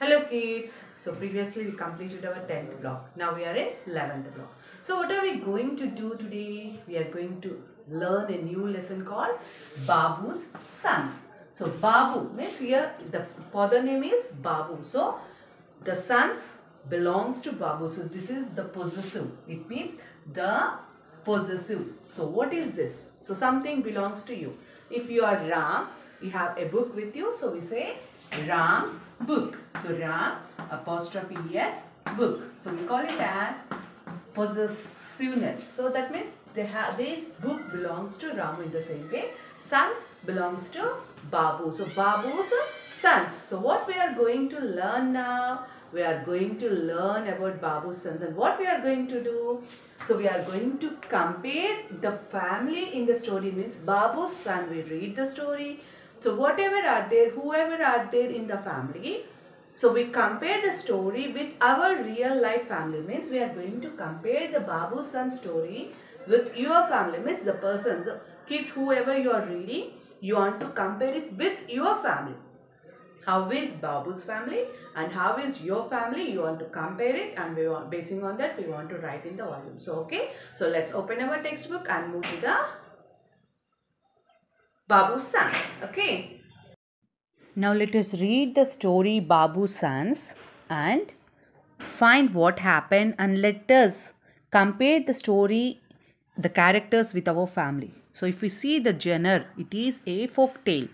Hello kids. So previously we completed our 10th block. Now we are in 11th block. So what are we going to do today? We are going to learn a new lesson called Babu's Sons. So Babu means here the father name is Babu. So the sons belongs to Babu. So this is the possessive. It means the possessive. So what is this? So something belongs to you. If you are Ram, we have a book with you. So we say Ram's book. So Ram apostrophe yes book. So we call it as possessiveness. So that means they have this book belongs to Ram in the same way. Sons belongs to Babu. So Babu's sons. So what we are going to learn now? We are going to learn about Babu's sons and what we are going to do? So we are going to compare the family in the story means Babu's son. We read the story so whatever are there, whoever are there in the family, so we compare the story with our real life family means we are going to compare the Babu's son story with your family means the person, the kids, whoever you are reading, you want to compare it with your family. How is Babu's family and how is your family? You want to compare it and we want basing on that we want to write in the volume. So okay, so let's open our textbook and move to the Babu's Sons. Okay. Now let us read the story Babu's Sons and find what happened and let us compare the story, the characters with our family. So if we see the genre, it is a folk tale.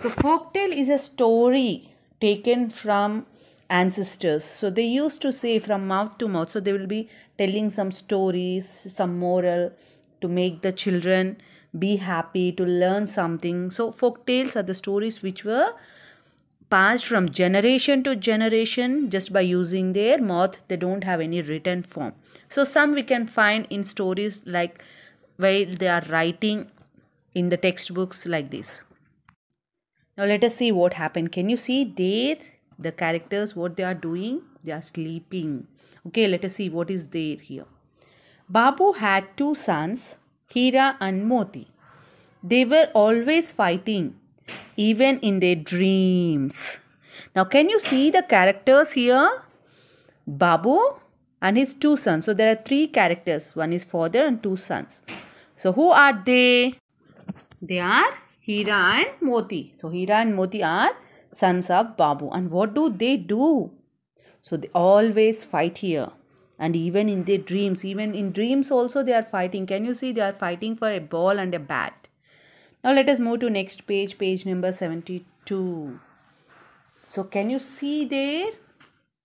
So folk tale is a story taken from ancestors. So they used to say from mouth to mouth. So they will be telling some stories, some moral to make the children be happy, to learn something. So, folk tales are the stories which were passed from generation to generation just by using their mouth. They don't have any written form. So, some we can find in stories like where they are writing in the textbooks like this. Now, let us see what happened. Can you see there the characters what they are doing? They are sleeping. Okay, let us see what is there here. Babu had two sons, Hira and Moti. They were always fighting, even in their dreams. Now, can you see the characters here? Babu and his two sons. So, there are three characters one is father and two sons. So, who are they? They are Hira and Moti. So, Hira and Moti are sons of Babu. And what do they do? So, they always fight here and even in their dreams even in dreams also they are fighting can you see they are fighting for a ball and a bat now let us move to next page, page number 72. So can you see there?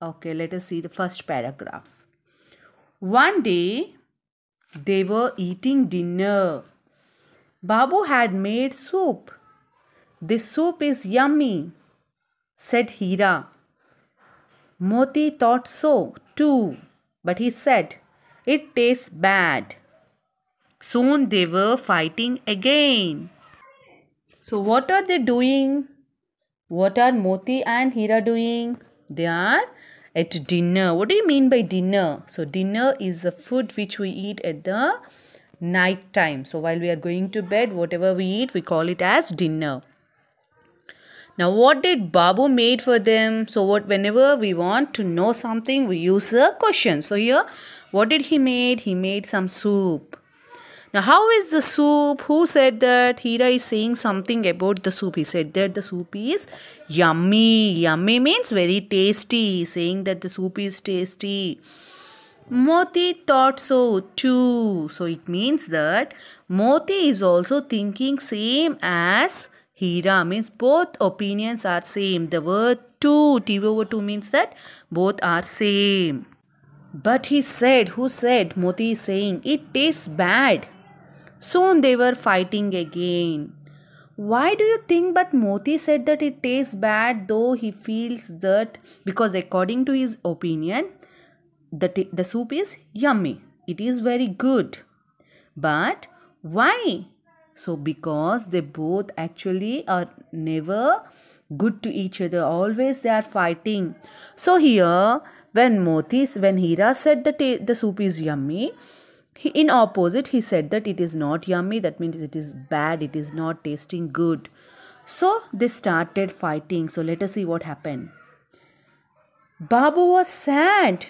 Okay, let us see the first paragraph. One day, they were eating dinner. Babu had made soup. This soup is yummy, said Hira. Moti thought so too, but he said, It tastes bad. Soon they were fighting again. So what are they doing? What are Moti and Hira doing? They are at dinner. What do you mean by dinner? So dinner is the food which we eat at the night time. So while we are going to bed, whatever we eat, we call it as dinner. Now what did Babu made for them? So what whenever we want to know something, we use the question. So here, what did he made? He made some soup. Now, how is the soup? Who said that? Hira is saying something about the soup. He said that the soup is yummy. Yummy means very tasty. Saying that the soup is tasty. Moti thought so too. So it means that Moti is also thinking same as Hira means both opinions are same. The word two, T over two means that both are same. But he said, who said? Moti is saying, it tastes bad. Soon they were fighting again. Why do you think but Moti said that it tastes bad though he feels that because according to his opinion the t- the soup is yummy it is very good but why so because they both actually are never good to each other always they are fighting so here when Motis when Hira said the t- the soup is yummy he, in opposite, he said that it is not yummy, that means it is bad, it is not tasting good. So they started fighting. So let us see what happened. Babu was sad.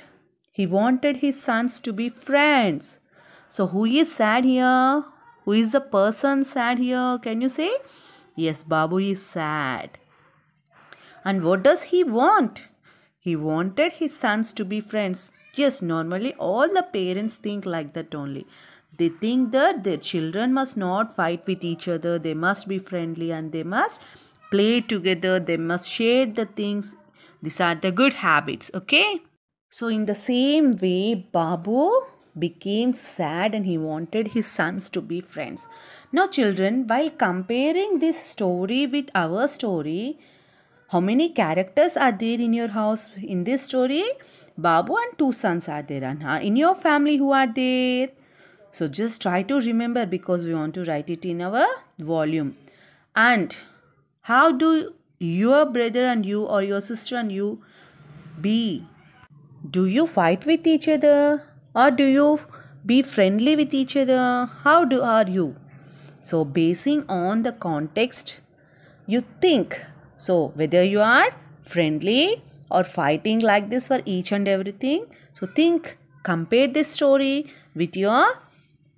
He wanted his sons to be friends. So who is sad here? Who is the person sad here? Can you say? Yes, Babu is sad. And what does he want? He wanted his sons to be friends. Yes, normally all the parents think like that only. They think that their children must not fight with each other, they must be friendly and they must play together, they must share the things. These are the good habits, okay? So, in the same way, Babu became sad and he wanted his sons to be friends. Now, children, while comparing this story with our story, how many characters are there in your house in this story? Babu and two sons are there. And in your family, who are there? So just try to remember because we want to write it in our volume. And how do your brother and you or your sister and you be? Do you fight with each other? Or do you be friendly with each other? How do are you? So basing on the context, you think. So whether you are friendly or fighting like this for each and everything. So think, compare this story with your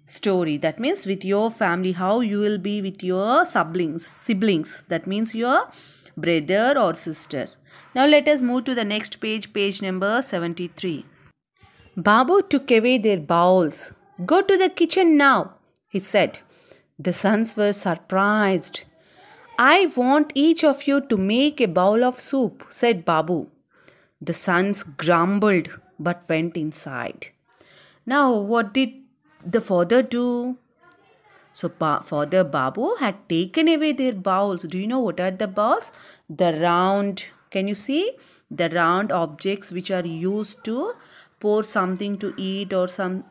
story. That means with your family, how you will be with your siblings. Siblings. That means your brother or sister. Now let us move to the next page, page number 73. Babu took away their bowls. Go to the kitchen now, he said. The sons were surprised. I want each of you to make a bowl of soup, said Babu. The sons grumbled but went inside. Now, what did the father do? So, pa- father Babu had taken away their bowls. Do you know what are the bowls? The round, can you see? The round objects which are used to pour something to eat or some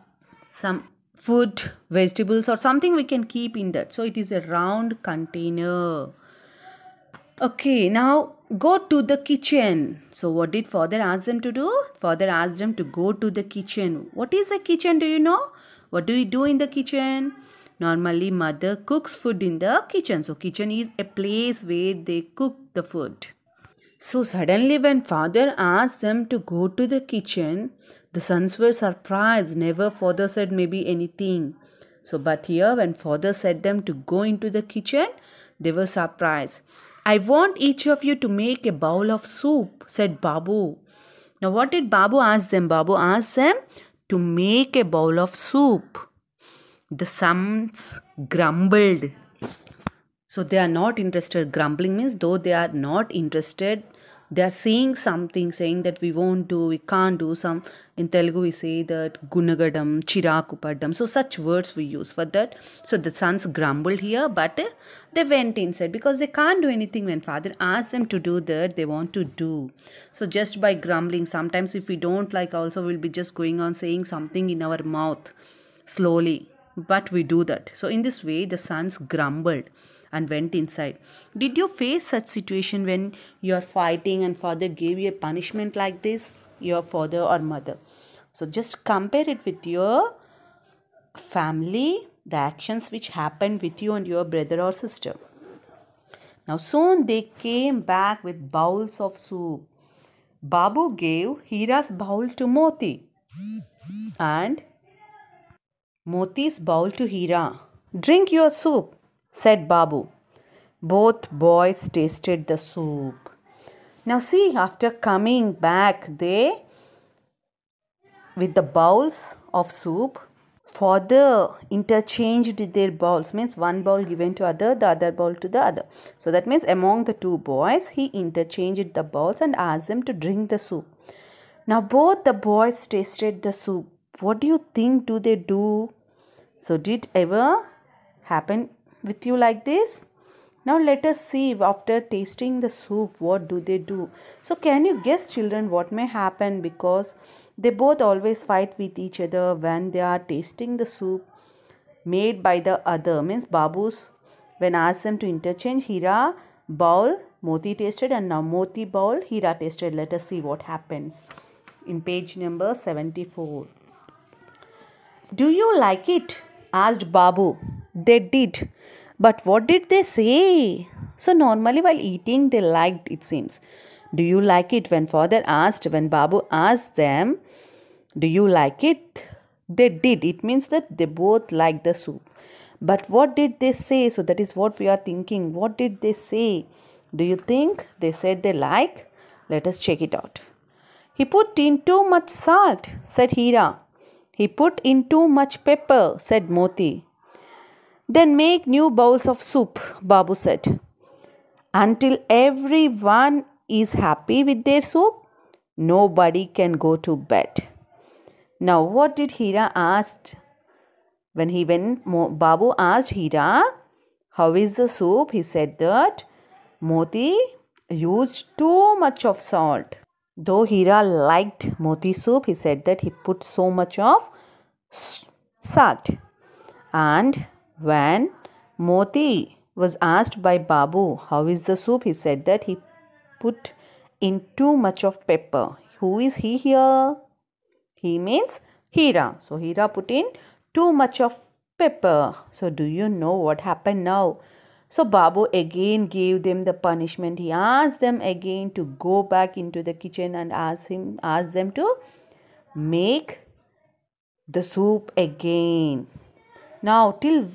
some food, vegetables or something we can keep in that. So, it is a round container. Okay, now go to the kitchen. So what did father ask them to do? Father asked them to go to the kitchen. What is a kitchen do you know? What do we do in the kitchen? Normally mother cooks food in the kitchen. So kitchen is a place where they cook the food. So suddenly when father asked them to go to the kitchen, the sons were surprised. Never father said maybe anything. So but here when father said them to go into the kitchen, they were surprised. I want each of you to make a bowl of soup, said Babu. Now, what did Babu ask them? Babu asked them to make a bowl of soup. The sons grumbled. So, they are not interested. Grumbling means though they are not interested they are saying something saying that we won't do we can't do some in telugu we say that gunagadam chirakupadam so such words we use for that so the sons grumbled here but uh, they went inside because they can't do anything when father asks them to do that they want to do so just by grumbling sometimes if we don't like also we'll be just going on saying something in our mouth slowly but we do that so in this way the sons grumbled and went inside. Did you face such situation when you're fighting and father gave you a punishment like this? Your father or mother. So just compare it with your family, the actions which happened with you and your brother or sister. Now soon they came back with bowls of soup. Babu gave Hira's bowl to Moti and Moti's bowl to Hira. Drink your soup, said Babu. Both boys tasted the soup. Now, see, after coming back, they, with the bowls of soup, further interchanged their bowls means one bowl given to other the other bowl to the other so that means among the two boys he interchanged the bowls and asked them to drink the soup now both the boys tasted the soup what do you think do they do so did ever happen with you like this? Now let us see after tasting the soup what do they do. So can you guess children what may happen because they both always fight with each other when they are tasting the soup made by the other means Babu's when asked them to interchange Hira bowl Moti tasted and now Moti bowl Hira tasted. Let us see what happens in page number 74. Do you like it? asked Babu. They did. But what did they say? So, normally while eating, they liked it seems. Do you like it? When father asked, when Babu asked them, Do you like it? They did. It means that they both liked the soup. But what did they say? So, that is what we are thinking. What did they say? Do you think they said they like? Let us check it out. He put in too much salt, said Hira. He put in too much pepper, said Moti. Then make new bowls of soup, Babu said. Until everyone is happy with their soup, nobody can go to bed. Now, what did Hira ask? When he went, Babu asked Hira, How is the soup? He said that Moti used too much of salt. Though Hira liked Moti soup, he said that he put so much of salt. And when Moti was asked by Babu, How is the soup? he said that he put in too much of pepper. Who is he here? He means Hira. So Hira put in too much of pepper. So do you know what happened now? So Babu again gave them the punishment. He asked them again to go back into the kitchen and ask him ask them to make the soup again. Now till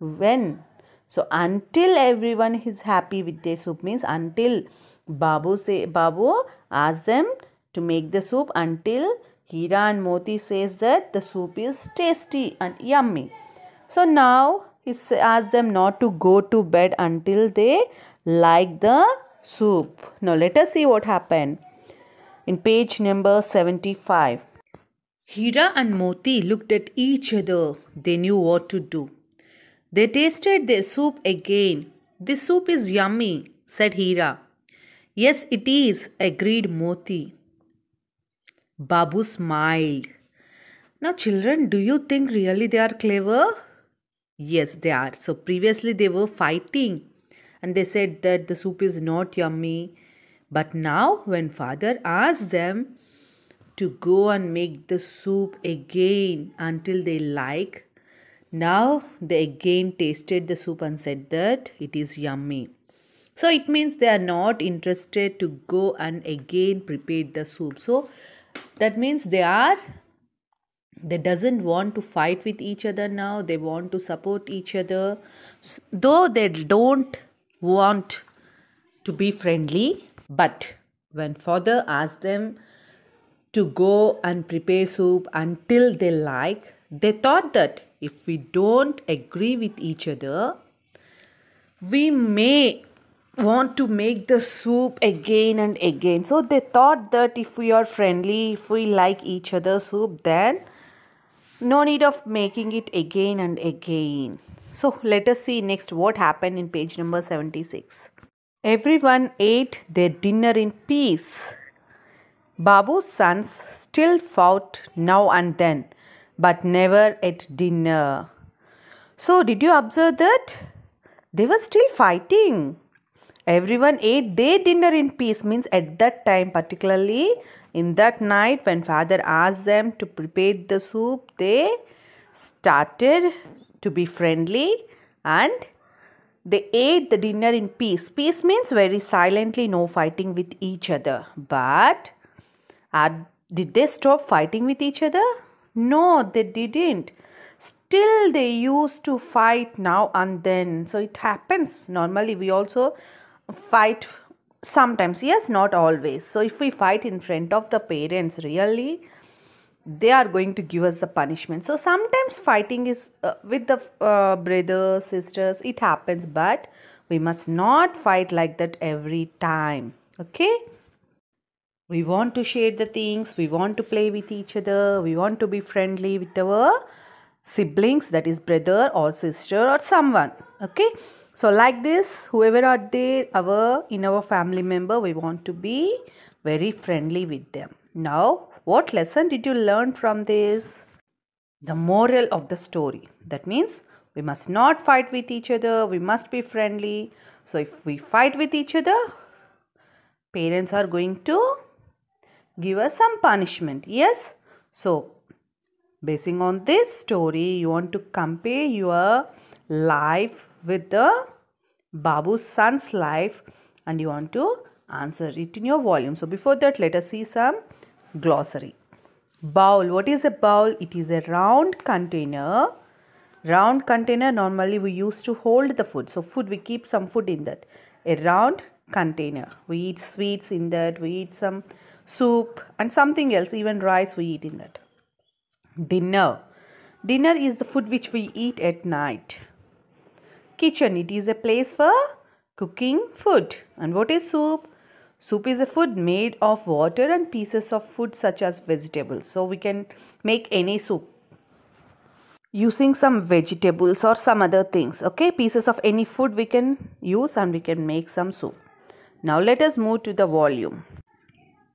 when. So until everyone is happy with their soup means until Babu say Babu asks them to make the soup until Hira and Moti says that the soup is tasty and yummy. So now he asks them not to go to bed until they like the soup. Now let us see what happened. In page number 75. Hira and Moti looked at each other. They knew what to do. They tasted their soup again. This soup is yummy, said Hira. Yes, it is, agreed Moti. Babu smiled. Now, children, do you think really they are clever? Yes, they are. So, previously they were fighting and they said that the soup is not yummy. But now, when father asked them to go and make the soup again until they like, now they again tasted the soup and said that it is yummy. So it means they are not interested to go and again prepare the soup. So that means they are they doesn't want to fight with each other now they want to support each other though they don't want to be friendly but when father asks them to go and prepare soup until they like they thought that if we don't agree with each other, we may want to make the soup again and again. So they thought that if we are friendly, if we like each other's soup, then no need of making it again and again. So let us see next what happened in page number 76. Everyone ate their dinner in peace. Babu's sons still fought now and then, but never at dinner. So, did you observe that? They were still fighting. Everyone ate their dinner in peace, means at that time, particularly in that night when father asked them to prepare the soup, they started to be friendly and they ate the dinner in peace. Peace means very silently, no fighting with each other. But did they stop fighting with each other? No, they didn't. Still, they used to fight now and then. So it happens. Normally, we also fight sometimes. Yes, not always. So if we fight in front of the parents, really, they are going to give us the punishment. So sometimes fighting is uh, with the uh, brothers, sisters, it happens, but we must not fight like that every time. Okay. We want to share the things, we want to play with each other, we want to be friendly with our siblings, that is brother or sister or someone. Okay. So like this, whoever are there our in our family member, we want to be very friendly with them. Now, what lesson did you learn from this? The moral of the story. That means we must not fight with each other. We must be friendly. So if we fight with each other, parents are going to give us some punishment. Yes? So, basing on this story, you want to compare your life with the Babu's son's life and you want to answer it in your volume. So, before that, let us see some glossary. Bowl. What is a bowl? It is a round container. Round container normally we use to hold the food. So, food we keep some food in that. A round container. We eat sweets in that. We eat some soup and something else even rice we eat in that dinner dinner is the food which we eat at night kitchen it is a place for cooking food and what is soup soup is a food made of water and pieces of food such as vegetables so we can make any soup using some vegetables or some other things okay pieces of any food we can use and we can make some soup now let us move to the volume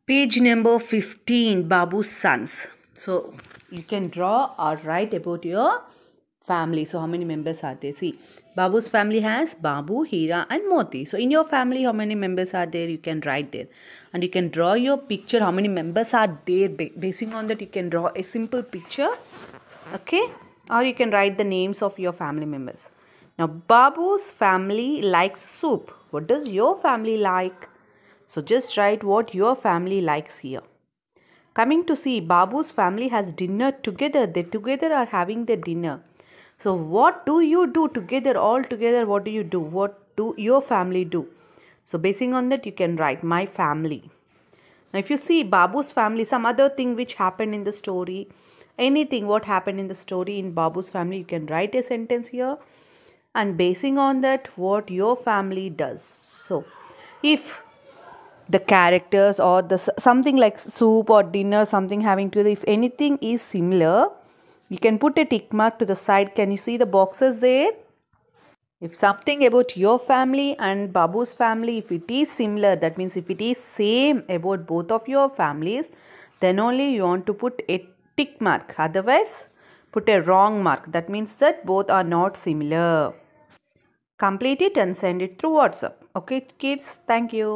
Page number 15, Babu's sons. So you can draw or write about your family. So how many members are there? See, Babu's family has Babu, Hira and Moti. So in your family, how many members are there? You can write there. And you can draw your picture. How many members are there? Basing on that, you can draw a simple picture. Okay? Or you can write the names of your family members. Now, Babu's family likes soup. What does your family like? So just write what your family likes here. Coming to see, Babu's family has dinner together. They together are having their dinner. So what do you do together, all together, what do you do? What do your family do? So basing on that, you can write my family. Now if you see Babu's family, some other thing which happened in the story, anything what happened in the story in Babu's family, you can write a sentence here and basing on that what your family does. So if the characters or the something like soup or dinner something having to if anything is similar you can put a tick mark to the side can you see the boxes there if something about your family and babu's family if it is similar that means if it is same about both of your families then only you want to put a tick mark otherwise put a wrong mark that means that both are not similar complete it and send it through whatsapp okay kids thank you